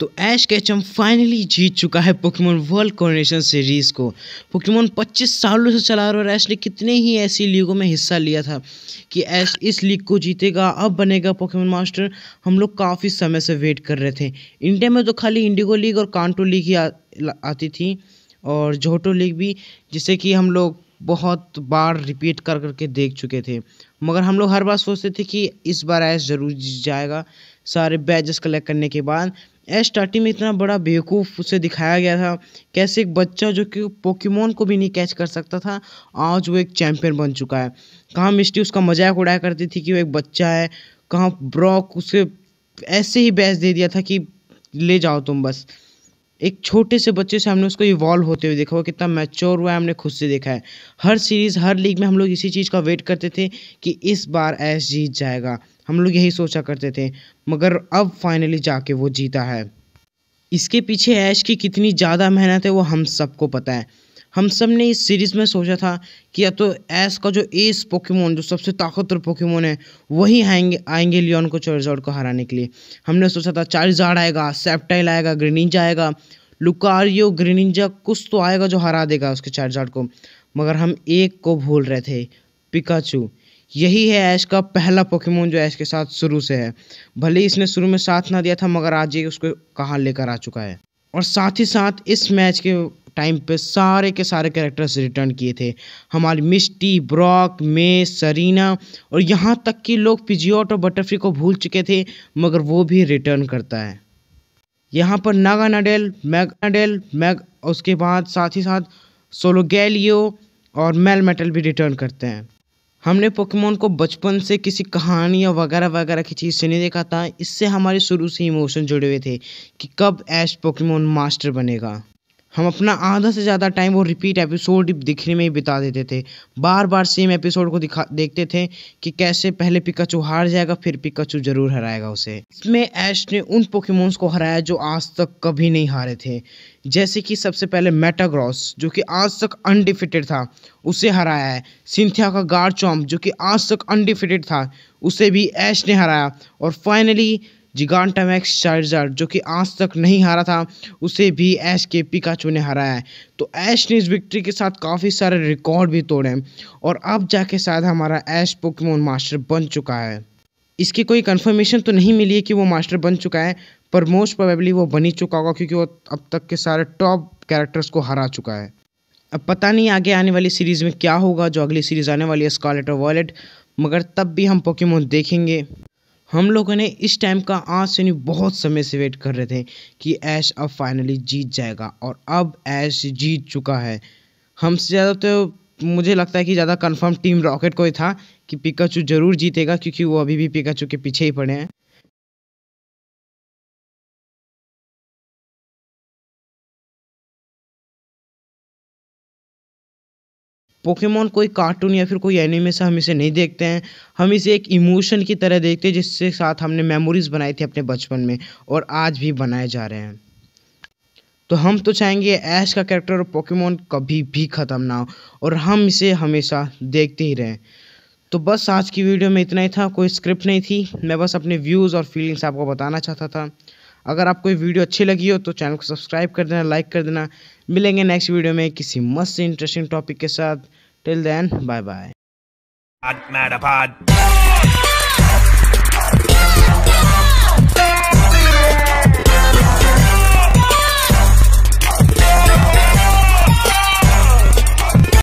तो ऐश कैचम फाइनली जीत चुका है पोकेमोन वर्ल्ड कॉर्डिनेशन सीरीज़ को पोकेमोन 25 सालों से चला रहा और ऐश ने कितने ही ऐसी लीगों में हिस्सा लिया था कि ऐश इस लीग को जीतेगा अब बनेगा पोकेमोन मास्टर हम लोग काफ़ी समय से वेट कर रहे थे इंडिया में तो खाली इंडिगो लीग और कांटो लीग ही आ, आती थी और जोटो लीग भी जिसे कि हम लोग बहुत बार रिपीट कर करके देख चुके थे मगर हम लोग हर बार सोचते थे कि इस बार ऐश जरूर जीत जाएगा सारे बैजेस कलेक्ट करने के बाद स्टार्टिंग में इतना बड़ा बेवकूफ़ उसे दिखाया गया था कैसे एक बच्चा जो कि पोकेमोन को भी नहीं कैच कर सकता था आज वो एक चैंपियन बन चुका है कहाँ मिस्टी उसका मजाक उड़ाया करती थी कि वो एक बच्चा है कहाँ ब्रॉक उसे ऐसे ही बैच दे दिया था कि ले जाओ तुम बस एक छोटे से बच्चे से हमने उसको इवॉल्व होते हुए देखा वो कितना मैच्योर हुआ है हमने खुद से देखा है हर सीरीज़ हर लीग में हम लोग इसी चीज़ का वेट करते थे कि इस बार ऐश जीत जाएगा हम लोग यही सोचा करते थे मगर अब फाइनली जाके वो जीता है इसके पीछे ऐश की कितनी ज़्यादा मेहनत है वो हम सबको पता है हम सब ने इस सीरीज़ में सोचा था कि या तो एस का जो एस पोकेमोन जो सबसे ताकतवर पोकेमोन है वही आएंगे आएंगे लियोन को चार्जॉर्ड को हराने के लिए हमने सोचा था चार्जार्ड आएगा सेप्टाइल आएगा ग्रीनिंजा आएगा लुकारियो ग्रीनिंजा कुछ तो आएगा जो हरा देगा उसके चार्जार्ड को मगर हम एक को भूल रहे थे पिकाचू यही है ऐश का पहला पोकेमोन जो ऐश के साथ शुरू से है भले इसने शुरू में साथ ना दिया था मगर आज ये उसको कहाँ लेकर आ चुका है और साथ ही साथ इस मैच के टाइम पे सारे के सारे कैरेक्टर्स रिटर्न किए थे हमारी मिस्टी ब्रॉक मे सरीना और यहाँ तक कि लोग पिजियोट और बटरफ्री को भूल चुके थे मगर वो भी रिटर्न करता है यहाँ पर नागा नडेल मैग नडेल मैग उसके बाद साथ ही साथ सोलोगैलियो और मेल मेटल भी रिटर्न करते हैं हमने पोकेमोन को बचपन से किसी कहानी या वगैरह वगैरह की चीज़ से नहीं देखा था इससे हमारे शुरू से इमोशन जुड़े हुए थे कि कब ऐश पोकेमोन मास्टर बनेगा हम अपना आधा से ज़्यादा टाइम वो रिपीट एपिसोड दिखने में ही बिता देते थे बार बार सेम एपिसोड को दिखा देखते थे कि कैसे पहले पिकाचू हार जाएगा फिर पिकाचू जरूर हराएगा उसे इसमें ऐश ने उन पोकेमोन्स को हराया जो आज तक कभी नहीं हारे थे जैसे कि सबसे पहले मेटाग्रॉस जो कि आज तक अनडिफिटेड था उसे हराया है सिंथिया का गार्ड चॉम्प जो कि आज तक अनडिफिटेड था उसे भी ऐश ने हराया और फाइनली जिगांटामैक्स चार्जर जो कि आज तक नहीं हारा था उसे भी एश के पिकाचू ने हराया है तो ऐश ने इस विक्ट्री के साथ काफ़ी सारे रिकॉर्ड भी तोड़े हैं और अब जाके शायद हमारा ऐश पोकेमोन मास्टर बन चुका है इसकी कोई कंफर्मेशन तो नहीं मिली है कि वो मास्टर बन चुका है पर मोस्ट प्रोबेबली वो बनी चुका होगा क्योंकि वो अब तक के सारे टॉप कैरेक्टर्स को हरा चुका है अब पता नहीं आगे आने वाली सीरीज़ में क्या होगा जो अगली सीरीज़ आने वाली है स्कॉलेट और वॉलेट मगर तब भी हम पोकेमोन देखेंगे हम लोगों ने इस टाइम का आज से नहीं बहुत समय से वेट कर रहे थे कि ऐश अब फाइनली जीत जाएगा और अब ऐश जीत चुका है हमसे ज़्यादा तो मुझे लगता है कि ज़्यादा कंफर्म टीम रॉकेट को ही था कि पिकाचू ज़रूर जीतेगा क्योंकि वो अभी भी पिकाचू के पीछे ही पड़े हैं पोकेमोन कोई कार्टून या फिर कोई एनिमे से हम इसे नहीं देखते हैं हम इसे एक इमोशन की तरह देखते हैं जिसके साथ हमने मेमोरीज़ बनाई थी अपने बचपन में और आज भी बनाए जा रहे हैं तो हम तो चाहेंगे ऐश का कैरेक्टर और पोकेमोन कभी भी ख़त्म ना हो और हम इसे हमेशा देखते ही रहें तो बस आज की वीडियो में इतना ही था कोई स्क्रिप्ट नहीं थी मैं बस अपने व्यूज़ और फीलिंग्स आपको बताना चाहता था अगर आपको ये वीडियो अच्छी लगी हो तो चैनल को सब्सक्राइब कर देना लाइक कर देना मिलेंगे नेक्स्ट वीडियो में किसी मस्त इंटरेस्टिंग टॉपिक के साथ टिल देन बाय बाय